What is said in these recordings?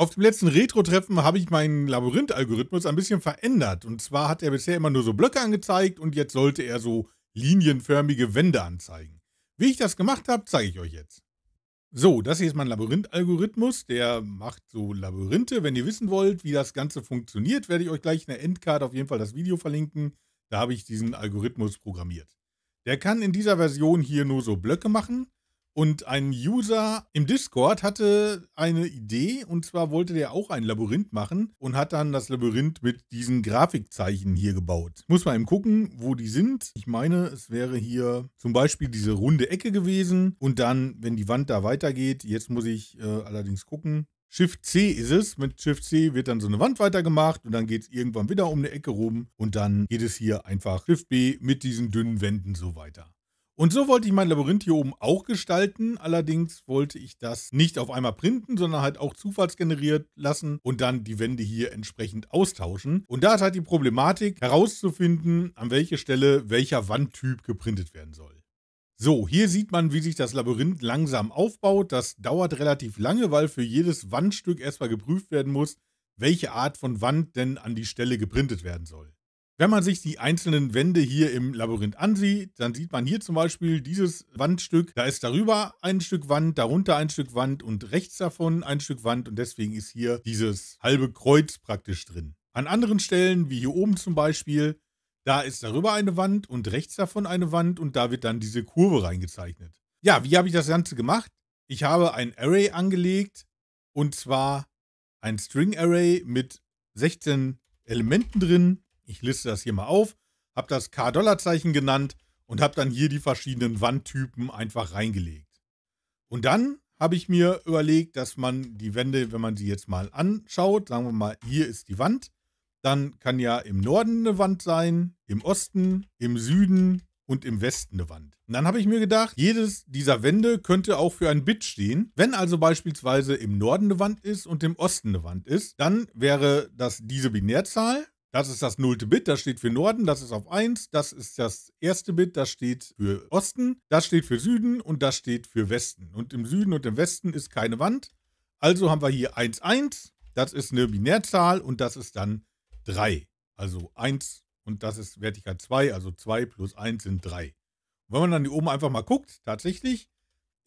Auf dem letzten Retro-Treffen habe ich meinen Labyrinth-Algorithmus ein bisschen verändert. Und zwar hat er bisher immer nur so Blöcke angezeigt und jetzt sollte er so linienförmige Wände anzeigen. Wie ich das gemacht habe, zeige ich euch jetzt. So, das hier ist mein Labyrinth-Algorithmus. Der macht so Labyrinthe. Wenn ihr wissen wollt, wie das Ganze funktioniert, werde ich euch gleich in der Endcard auf jeden Fall das Video verlinken. Da habe ich diesen Algorithmus programmiert. Der kann in dieser Version hier nur so Blöcke machen. Und ein User im Discord hatte eine Idee und zwar wollte der auch ein Labyrinth machen und hat dann das Labyrinth mit diesen Grafikzeichen hier gebaut. Muss man eben gucken, wo die sind. Ich meine, es wäre hier zum Beispiel diese runde Ecke gewesen und dann, wenn die Wand da weitergeht, jetzt muss ich äh, allerdings gucken, Shift C ist es. Mit Shift C wird dann so eine Wand weitergemacht und dann geht es irgendwann wieder um eine Ecke rum und dann geht es hier einfach Shift B mit diesen dünnen Wänden so weiter. Und so wollte ich mein Labyrinth hier oben auch gestalten, allerdings wollte ich das nicht auf einmal printen, sondern halt auch zufallsgeneriert lassen und dann die Wände hier entsprechend austauschen. Und da hat halt die Problematik herauszufinden, an welcher Stelle welcher Wandtyp geprintet werden soll. So, hier sieht man, wie sich das Labyrinth langsam aufbaut. Das dauert relativ lange, weil für jedes Wandstück erstmal geprüft werden muss, welche Art von Wand denn an die Stelle geprintet werden soll. Wenn man sich die einzelnen Wände hier im Labyrinth ansieht, dann sieht man hier zum Beispiel dieses Wandstück. Da ist darüber ein Stück Wand, darunter ein Stück Wand und rechts davon ein Stück Wand und deswegen ist hier dieses halbe Kreuz praktisch drin. An anderen Stellen, wie hier oben zum Beispiel, da ist darüber eine Wand und rechts davon eine Wand und da wird dann diese Kurve reingezeichnet. Ja, wie habe ich das Ganze gemacht? Ich habe ein Array angelegt und zwar ein String Array mit 16 Elementen drin ich liste das hier mal auf, habe das K-Dollar-Zeichen genannt und habe dann hier die verschiedenen Wandtypen einfach reingelegt. Und dann habe ich mir überlegt, dass man die Wände, wenn man sie jetzt mal anschaut, sagen wir mal, hier ist die Wand, dann kann ja im Norden eine Wand sein, im Osten, im Süden und im Westen eine Wand. Und dann habe ich mir gedacht, jedes dieser Wände könnte auch für ein Bit stehen. Wenn also beispielsweise im Norden eine Wand ist und im Osten eine Wand ist, dann wäre das diese Binärzahl das ist das nullte Bit, das steht für Norden, das ist auf 1, das ist das erste Bit, das steht für Osten, das steht für Süden und das steht für Westen. Und im Süden und im Westen ist keine Wand. Also haben wir hier 1, 1, das ist eine Binärzahl und das ist dann 3. Also 1 und das ist Wertigkeit 2, also 2 plus 1 sind 3. wenn man dann hier oben einfach mal guckt, tatsächlich,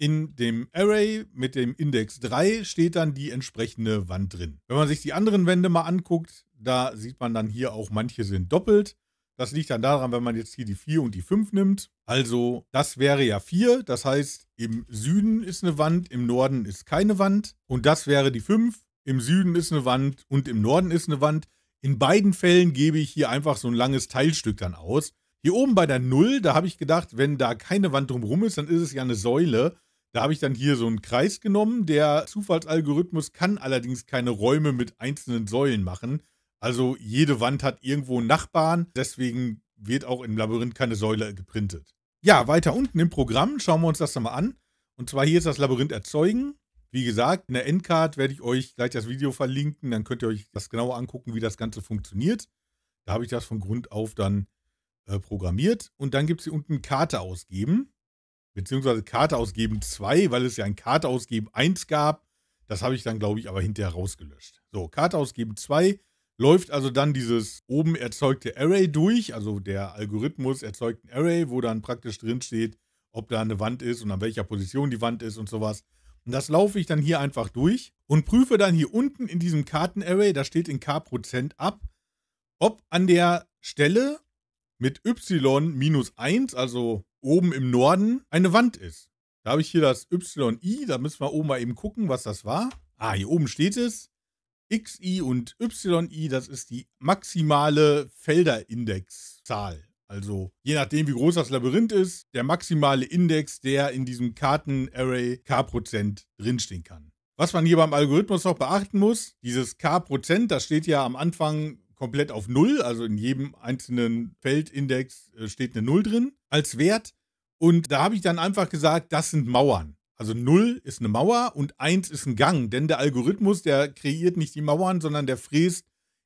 in dem Array mit dem Index 3 steht dann die entsprechende Wand drin. Wenn man sich die anderen Wände mal anguckt, da sieht man dann hier auch, manche sind doppelt. Das liegt dann daran, wenn man jetzt hier die 4 und die 5 nimmt. Also das wäre ja 4, das heißt im Süden ist eine Wand, im Norden ist keine Wand. Und das wäre die 5, im Süden ist eine Wand und im Norden ist eine Wand. In beiden Fällen gebe ich hier einfach so ein langes Teilstück dann aus. Hier oben bei der 0, da habe ich gedacht, wenn da keine Wand drumherum ist, dann ist es ja eine Säule. Da habe ich dann hier so einen Kreis genommen. Der Zufallsalgorithmus kann allerdings keine Räume mit einzelnen Säulen machen. Also jede Wand hat irgendwo einen Nachbarn. Deswegen wird auch im Labyrinth keine Säule geprintet. Ja, weiter unten im Programm schauen wir uns das nochmal an. Und zwar hier ist das Labyrinth erzeugen. Wie gesagt, in der Endcard werde ich euch gleich das Video verlinken. Dann könnt ihr euch das genauer angucken, wie das Ganze funktioniert. Da habe ich das von Grund auf dann äh, programmiert. Und dann gibt es hier unten Karte ausgeben. Beziehungsweise Karte ausgeben 2, weil es ja ein Karte ausgeben 1 gab. Das habe ich dann, glaube ich, aber hinterher rausgelöscht. So, Karte ausgeben 2 läuft also dann dieses oben erzeugte Array durch. Also der Algorithmus erzeugt ein Array, wo dann praktisch drin steht, ob da eine Wand ist und an welcher Position die Wand ist und sowas. Und das laufe ich dann hier einfach durch und prüfe dann hier unten in diesem Kartenarray, da steht in K% Prozent ab, ob an der Stelle mit Y minus 1, also oben im Norden eine Wand ist. Da habe ich hier das YI, da müssen wir oben mal eben gucken, was das war. Ah, hier oben steht es. XI und YI, das ist die maximale Felderindexzahl. Also je nachdem, wie groß das Labyrinth ist, der maximale Index, der in diesem Kartenarray K% drinstehen kann. Was man hier beim Algorithmus noch beachten muss, dieses K%, das steht ja am Anfang komplett auf Null, also in jedem einzelnen Feldindex äh, steht eine Null drin als Wert. Und da habe ich dann einfach gesagt, das sind Mauern. Also Null ist eine Mauer und Eins ist ein Gang, denn der Algorithmus, der kreiert nicht die Mauern, sondern der fräst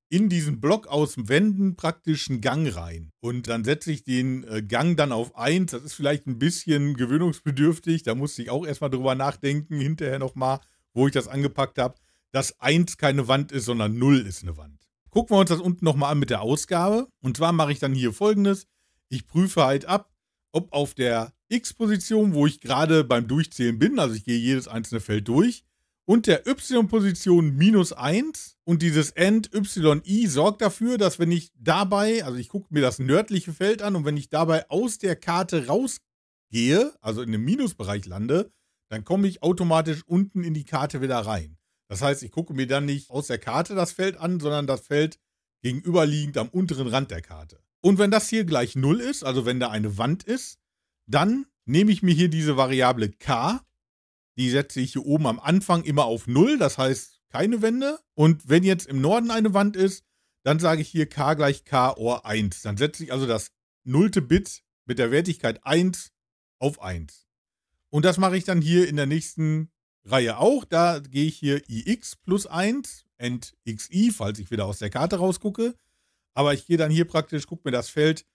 in diesen Block aus Wänden praktisch einen Gang rein. Und dann setze ich den äh, Gang dann auf 1. Das ist vielleicht ein bisschen gewöhnungsbedürftig. Da musste ich auch erstmal drüber nachdenken, hinterher nochmal, wo ich das angepackt habe, dass 1 keine Wand ist, sondern 0 ist eine Wand. Gucken wir uns das unten nochmal an mit der Ausgabe. Und zwar mache ich dann hier folgendes. Ich prüfe halt ab, ob auf der X-Position, wo ich gerade beim Durchzählen bin, also ich gehe jedes einzelne Feld durch, und der Y-Position minus 1 und dieses End YI sorgt dafür, dass wenn ich dabei, also ich gucke mir das nördliche Feld an und wenn ich dabei aus der Karte rausgehe, also in den Minusbereich lande, dann komme ich automatisch unten in die Karte wieder rein. Das heißt, ich gucke mir dann nicht aus der Karte das Feld an, sondern das Feld gegenüberliegend am unteren Rand der Karte. Und wenn das hier gleich 0 ist, also wenn da eine Wand ist, dann nehme ich mir hier diese Variable k, die setze ich hier oben am Anfang immer auf 0, das heißt keine Wände. Und wenn jetzt im Norden eine Wand ist, dann sage ich hier k gleich k or 1. Dann setze ich also das nullte Bit mit der Wertigkeit 1 auf 1. Und das mache ich dann hier in der nächsten Reihe auch. Da gehe ich hier IX plus 1, and XI, falls ich wieder aus der Karte rausgucke. Aber ich gehe dann hier praktisch, gucke mir das Feld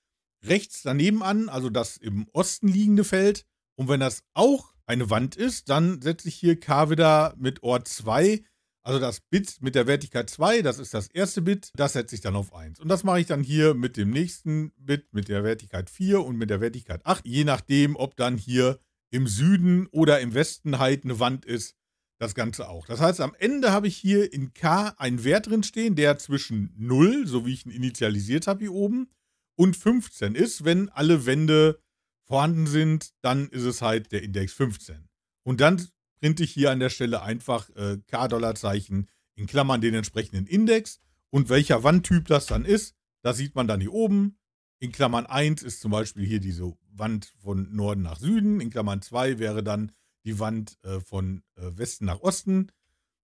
rechts daneben an, also das im Osten liegende Feld. Und wenn das auch eine Wand ist, dann setze ich hier K wieder mit Ort 2, also das Bit mit der Wertigkeit 2, das ist das erste Bit, das setze ich dann auf 1. Und das mache ich dann hier mit dem nächsten Bit mit der Wertigkeit 4 und mit der Wertigkeit 8, je nachdem, ob dann hier im Süden oder im Westen halt eine Wand ist, das Ganze auch. Das heißt, am Ende habe ich hier in K einen Wert drin stehen, der zwischen 0, so wie ich ihn initialisiert habe hier oben, und 15 ist. Wenn alle Wände vorhanden sind, dann ist es halt der Index 15. Und dann printe ich hier an der Stelle einfach äh, K-Dollarzeichen in Klammern den entsprechenden Index. Und welcher Wandtyp das dann ist, das sieht man dann hier oben. In Klammern 1 ist zum Beispiel hier diese Wand von Norden nach Süden. In Klammern 2 wäre dann die Wand äh, von äh, Westen nach Osten.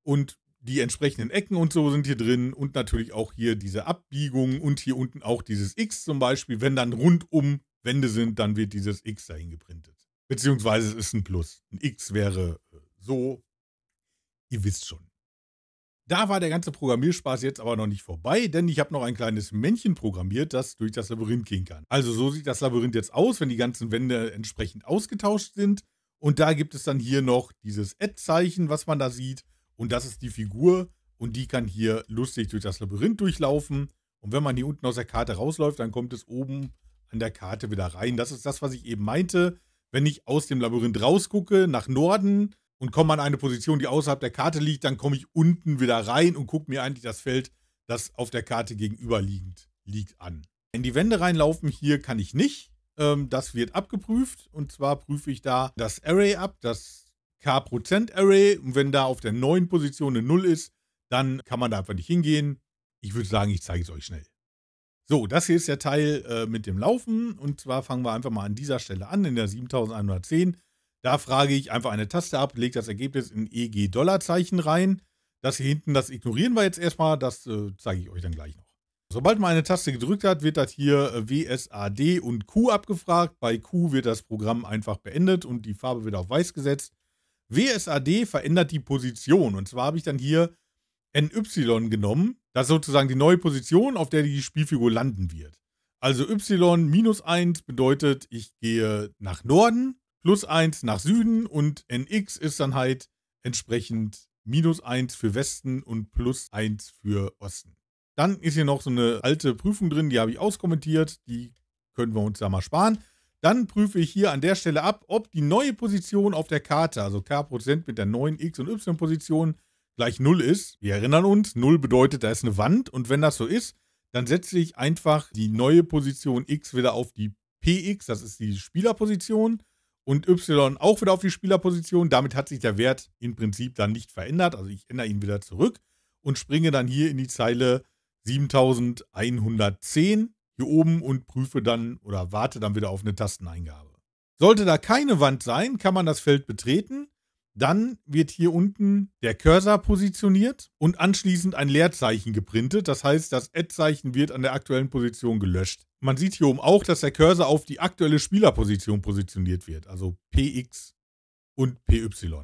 Und die entsprechenden Ecken und so sind hier drin. Und natürlich auch hier diese Abbiegungen und hier unten auch dieses X zum Beispiel. Wenn dann rundum Wände sind, dann wird dieses X dahin geprintet. Beziehungsweise es ist ein Plus. Ein X wäre äh, so, ihr wisst schon. Da war der ganze Programmierspaß jetzt aber noch nicht vorbei, denn ich habe noch ein kleines Männchen programmiert, das durch das Labyrinth gehen kann. Also so sieht das Labyrinth jetzt aus, wenn die ganzen Wände entsprechend ausgetauscht sind. Und da gibt es dann hier noch dieses Add-Zeichen, was man da sieht. Und das ist die Figur und die kann hier lustig durch das Labyrinth durchlaufen. Und wenn man hier unten aus der Karte rausläuft, dann kommt es oben an der Karte wieder rein. Das ist das, was ich eben meinte. Wenn ich aus dem Labyrinth rausgucke, nach Norden, und komme an eine Position, die außerhalb der Karte liegt, dann komme ich unten wieder rein und gucke mir eigentlich das Feld, das auf der Karte gegenüberliegend liegt, an. In die Wände reinlaufen hier kann ich nicht. Ähm, das wird abgeprüft und zwar prüfe ich da das Array ab, das K-Prozent-Array und wenn da auf der neuen Position eine 0 ist, dann kann man da einfach nicht hingehen. Ich würde sagen, ich zeige es euch schnell. So, das hier ist der Teil äh, mit dem Laufen und zwar fangen wir einfach mal an dieser Stelle an, in der 7110. Da frage ich einfach eine Taste ab, lege das Ergebnis in EG-Dollarzeichen rein. Das hier hinten, das ignorieren wir jetzt erstmal, das äh, zeige ich euch dann gleich noch. Sobald man eine Taste gedrückt hat, wird das hier äh, WSAD und Q abgefragt. Bei Q wird das Programm einfach beendet und die Farbe wird auf weiß gesetzt. WSAD verändert die Position und zwar habe ich dann hier NY genommen. Das ist sozusagen die neue Position, auf der die Spielfigur landen wird. Also Y minus 1 bedeutet, ich gehe nach Norden plus 1 nach Süden und nx ist dann halt entsprechend minus 1 für Westen und plus 1 für Osten. Dann ist hier noch so eine alte Prüfung drin, die habe ich auskommentiert, die können wir uns da mal sparen. Dann prüfe ich hier an der Stelle ab, ob die neue Position auf der Karte, also K% mit der neuen X- und Y-Position, gleich 0 ist. Wir erinnern uns, 0 bedeutet, da ist eine Wand und wenn das so ist, dann setze ich einfach die neue Position X wieder auf die PX, das ist die Spielerposition und Y auch wieder auf die Spielerposition. Damit hat sich der Wert im Prinzip dann nicht verändert. Also ich ändere ihn wieder zurück und springe dann hier in die Zeile 7110 hier oben und prüfe dann oder warte dann wieder auf eine Tasteneingabe. Sollte da keine Wand sein, kann man das Feld betreten dann wird hier unten der Cursor positioniert und anschließend ein Leerzeichen geprintet. Das heißt, das add zeichen wird an der aktuellen Position gelöscht. Man sieht hier oben auch, dass der Cursor auf die aktuelle Spielerposition positioniert wird, also PX und PY.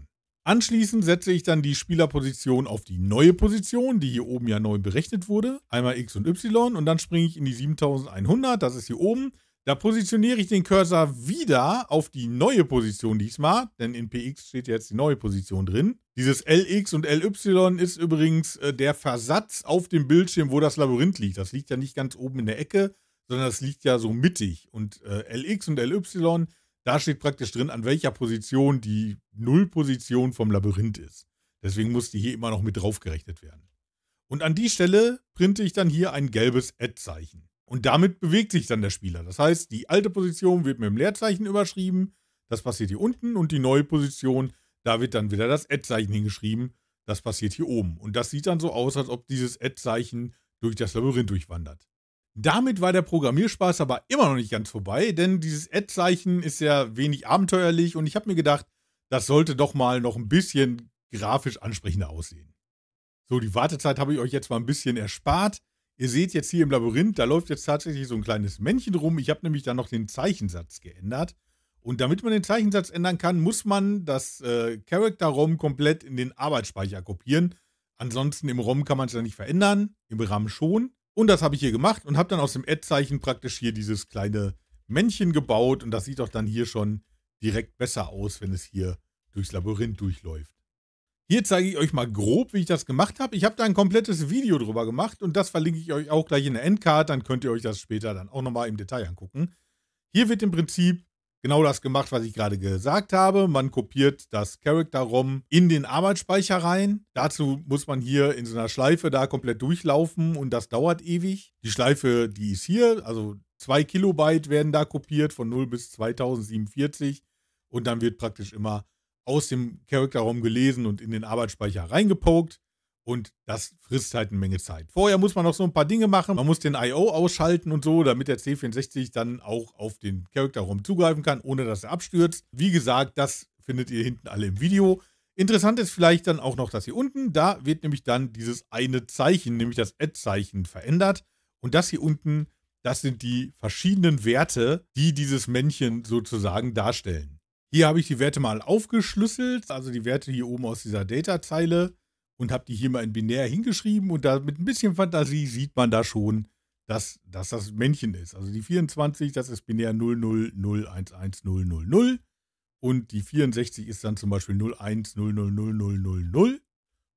Anschließend setze ich dann die Spielerposition auf die neue Position, die hier oben ja neu berechnet wurde. Einmal X und Y und dann springe ich in die 7100, das ist hier oben. Da positioniere ich den Cursor wieder auf die neue Position diesmal, denn in PX steht jetzt die neue Position drin. Dieses LX und LY ist übrigens äh, der Versatz auf dem Bildschirm, wo das Labyrinth liegt. Das liegt ja nicht ganz oben in der Ecke, sondern das liegt ja so mittig. Und äh, LX und LY, da steht praktisch drin, an welcher Position die Nullposition vom Labyrinth ist. Deswegen muss die hier immer noch mit draufgerechnet werden. Und an die Stelle printe ich dann hier ein gelbes Add-Zeichen. Und damit bewegt sich dann der Spieler. Das heißt, die alte Position wird mit dem Leerzeichen überschrieben. Das passiert hier unten. Und die neue Position, da wird dann wieder das Add-Zeichen hingeschrieben. Das passiert hier oben. Und das sieht dann so aus, als ob dieses Add-Zeichen durch das Labyrinth durchwandert. Damit war der Programmierspaß aber immer noch nicht ganz vorbei, denn dieses add zeichen ist ja wenig abenteuerlich und ich habe mir gedacht, das sollte doch mal noch ein bisschen grafisch ansprechender aussehen. So, die Wartezeit habe ich euch jetzt mal ein bisschen erspart. Ihr seht jetzt hier im Labyrinth, da läuft jetzt tatsächlich so ein kleines Männchen rum. Ich habe nämlich da noch den Zeichensatz geändert. Und damit man den Zeichensatz ändern kann, muss man das äh, Character ROM komplett in den Arbeitsspeicher kopieren. Ansonsten im ROM kann man es ja nicht verändern, im RAM schon. Und das habe ich hier gemacht und habe dann aus dem Add-Zeichen praktisch hier dieses kleine Männchen gebaut. Und das sieht auch dann hier schon direkt besser aus, wenn es hier durchs Labyrinth durchläuft. Hier zeige ich euch mal grob, wie ich das gemacht habe. Ich habe da ein komplettes Video drüber gemacht und das verlinke ich euch auch gleich in der Endcard. Dann könnt ihr euch das später dann auch nochmal im Detail angucken. Hier wird im Prinzip genau das gemacht, was ich gerade gesagt habe. Man kopiert das Character-ROM in den Arbeitsspeicher rein. Dazu muss man hier in so einer Schleife da komplett durchlaufen und das dauert ewig. Die Schleife, die ist hier, also 2 Kilobyte werden da kopiert von 0 bis 2047 und dann wird praktisch immer aus dem Charakterraum gelesen und in den Arbeitsspeicher reingepokt. Und das frisst halt eine Menge Zeit. Vorher muss man noch so ein paar Dinge machen. Man muss den I.O. ausschalten und so, damit der C64 dann auch auf den Charakterraum zugreifen kann, ohne dass er abstürzt. Wie gesagt, das findet ihr hinten alle im Video. Interessant ist vielleicht dann auch noch das hier unten. Da wird nämlich dann dieses eine Zeichen, nämlich das Add-Zeichen, verändert. Und das hier unten, das sind die verschiedenen Werte, die dieses Männchen sozusagen darstellen. Hier habe ich die Werte mal aufgeschlüsselt, also die Werte hier oben aus dieser Data-Zeile und habe die hier mal in binär hingeschrieben und da mit ein bisschen Fantasie sieht man da schon, dass, dass das Männchen ist. Also die 24, das ist binär 000111000 und die 64 ist dann zum Beispiel 01000000.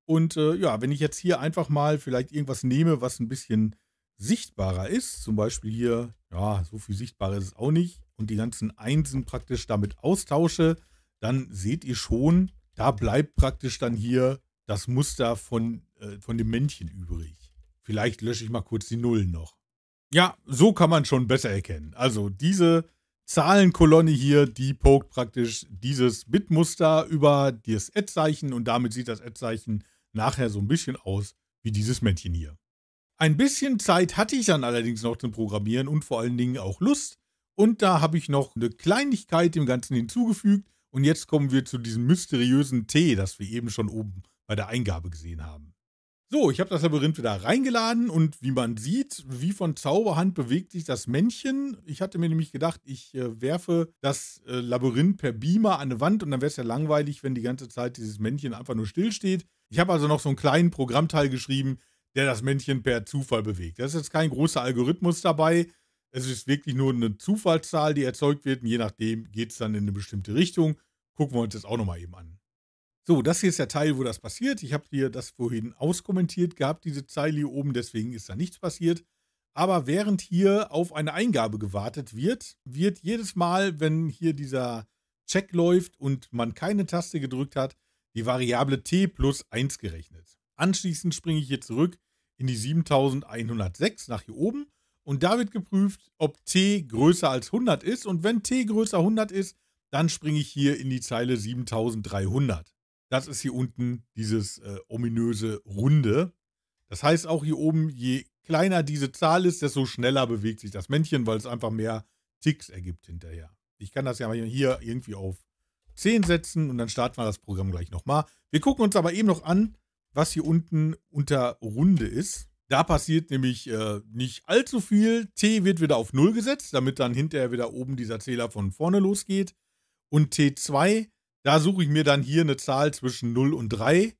und äh, ja, wenn ich jetzt hier einfach mal vielleicht irgendwas nehme, was ein bisschen sichtbarer ist, zum Beispiel hier, ja, so viel sichtbarer ist es auch nicht, und die ganzen Einsen praktisch damit austausche, dann seht ihr schon, da bleibt praktisch dann hier das Muster von, äh, von dem Männchen übrig. Vielleicht lösche ich mal kurz die Nullen noch. Ja, so kann man schon besser erkennen. Also diese Zahlenkolonne hier, die pokt praktisch dieses Bitmuster über das Ad-Zeichen und damit sieht das Ad-Zeichen nachher so ein bisschen aus wie dieses Männchen hier. Ein bisschen Zeit hatte ich dann allerdings noch zum Programmieren und vor allen Dingen auch Lust, und da habe ich noch eine Kleinigkeit dem Ganzen hinzugefügt. Und jetzt kommen wir zu diesem mysteriösen T, das wir eben schon oben bei der Eingabe gesehen haben. So, ich habe das Labyrinth wieder reingeladen und wie man sieht, wie von Zauberhand bewegt sich das Männchen. Ich hatte mir nämlich gedacht, ich äh, werfe das äh, Labyrinth per Beamer an eine Wand und dann wäre es ja langweilig, wenn die ganze Zeit dieses Männchen einfach nur stillsteht. Ich habe also noch so einen kleinen Programmteil geschrieben, der das Männchen per Zufall bewegt. Das ist jetzt kein großer Algorithmus dabei, es ist wirklich nur eine Zufallszahl, die erzeugt wird. Und je nachdem geht es dann in eine bestimmte Richtung. Gucken wir uns das auch nochmal eben an. So, das hier ist der Teil, wo das passiert. Ich habe hier das vorhin auskommentiert gehabt, diese Zeile hier oben. Deswegen ist da nichts passiert. Aber während hier auf eine Eingabe gewartet wird, wird jedes Mal, wenn hier dieser Check läuft und man keine Taste gedrückt hat, die Variable t plus 1 gerechnet. Anschließend springe ich hier zurück in die 7106 nach hier oben und da wird geprüft, ob t größer als 100 ist. Und wenn t größer 100 ist, dann springe ich hier in die Zeile 7300. Das ist hier unten dieses äh, ominöse Runde. Das heißt auch hier oben, je kleiner diese Zahl ist, desto schneller bewegt sich das Männchen, weil es einfach mehr Ticks ergibt hinterher. Ich kann das ja hier irgendwie auf 10 setzen und dann starten wir das Programm gleich nochmal. Wir gucken uns aber eben noch an, was hier unten unter Runde ist. Da passiert nämlich äh, nicht allzu viel. T wird wieder auf 0 gesetzt, damit dann hinterher wieder oben dieser Zähler von vorne losgeht. Und T2, da suche ich mir dann hier eine Zahl zwischen 0 und 3.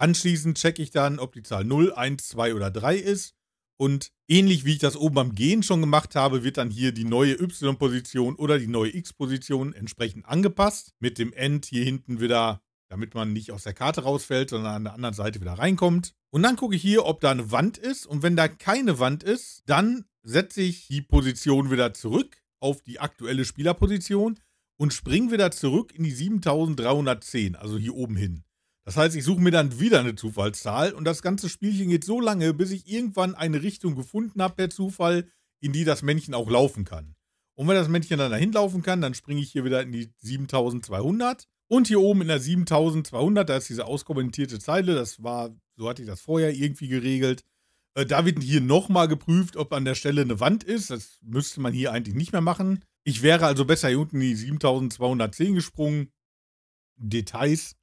Anschließend checke ich dann, ob die Zahl 0, 1, 2 oder 3 ist. Und ähnlich wie ich das oben beim Gehen schon gemacht habe, wird dann hier die neue Y-Position oder die neue X-Position entsprechend angepasst. Mit dem End hier hinten wieder damit man nicht aus der Karte rausfällt, sondern an der anderen Seite wieder reinkommt. Und dann gucke ich hier, ob da eine Wand ist. Und wenn da keine Wand ist, dann setze ich die Position wieder zurück auf die aktuelle Spielerposition und springe wieder zurück in die 7310, also hier oben hin. Das heißt, ich suche mir dann wieder eine Zufallszahl und das ganze Spielchen geht so lange, bis ich irgendwann eine Richtung gefunden habe per Zufall, in die das Männchen auch laufen kann. Und wenn das Männchen dann dahin laufen kann, dann springe ich hier wieder in die 7200 und hier oben in der 7200, da ist diese auskommentierte Zeile, das war, so hatte ich das vorher irgendwie geregelt. Äh, da wird hier nochmal geprüft, ob an der Stelle eine Wand ist. Das müsste man hier eigentlich nicht mehr machen. Ich wäre also besser hier unten in die 7210 gesprungen. Details.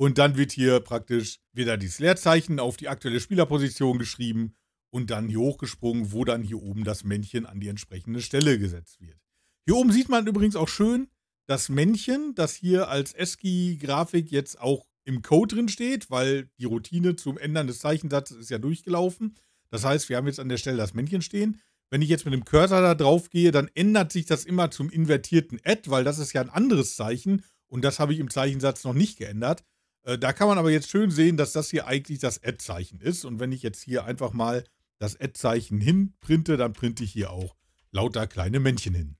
Und dann wird hier praktisch wieder dieses Leerzeichen auf die aktuelle Spielerposition geschrieben und dann hier hochgesprungen, wo dann hier oben das Männchen an die entsprechende Stelle gesetzt wird. Hier oben sieht man übrigens auch schön, das Männchen, das hier als ASCII-Grafik jetzt auch im Code drin steht, weil die Routine zum Ändern des Zeichensatzes ist ja durchgelaufen. Das heißt, wir haben jetzt an der Stelle das Männchen stehen. Wenn ich jetzt mit dem Cursor da drauf gehe, dann ändert sich das immer zum invertierten Add, weil das ist ja ein anderes Zeichen und das habe ich im Zeichensatz noch nicht geändert. Äh, da kann man aber jetzt schön sehen, dass das hier eigentlich das Add-Zeichen ist. Und wenn ich jetzt hier einfach mal das Add-Zeichen hinprinte, dann printe ich hier auch lauter kleine Männchen hin.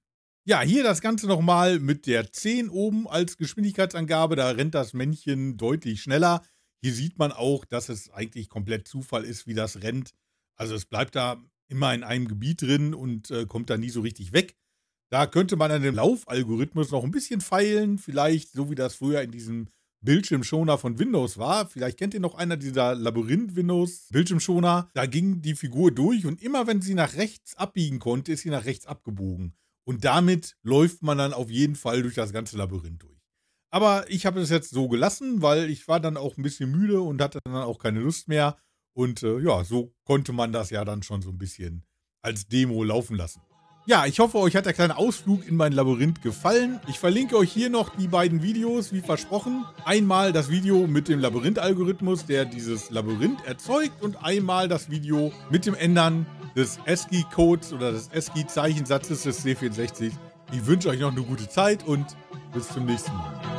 Ja, hier das Ganze nochmal mit der 10 oben als Geschwindigkeitsangabe. Da rennt das Männchen deutlich schneller. Hier sieht man auch, dass es eigentlich komplett Zufall ist, wie das rennt. Also es bleibt da immer in einem Gebiet drin und äh, kommt da nie so richtig weg. Da könnte man an dem Laufalgorithmus noch ein bisschen feilen. Vielleicht so wie das früher in diesem Bildschirmschoner von Windows war. Vielleicht kennt ihr noch einer dieser Labyrinth-Windows-Bildschirmschoner. Da ging die Figur durch und immer wenn sie nach rechts abbiegen konnte, ist sie nach rechts abgebogen. Und damit läuft man dann auf jeden Fall durch das ganze Labyrinth durch. Aber ich habe es jetzt so gelassen, weil ich war dann auch ein bisschen müde und hatte dann auch keine Lust mehr. Und äh, ja, so konnte man das ja dann schon so ein bisschen als Demo laufen lassen. Ja, ich hoffe, euch hat der kleine Ausflug in mein Labyrinth gefallen. Ich verlinke euch hier noch die beiden Videos, wie versprochen. Einmal das Video mit dem Labyrinth-Algorithmus, der dieses Labyrinth erzeugt und einmal das Video mit dem Ändern des ASCII-Codes oder des ASCII-Zeichensatzes des C64. Ich wünsche euch noch eine gute Zeit und bis zum nächsten Mal.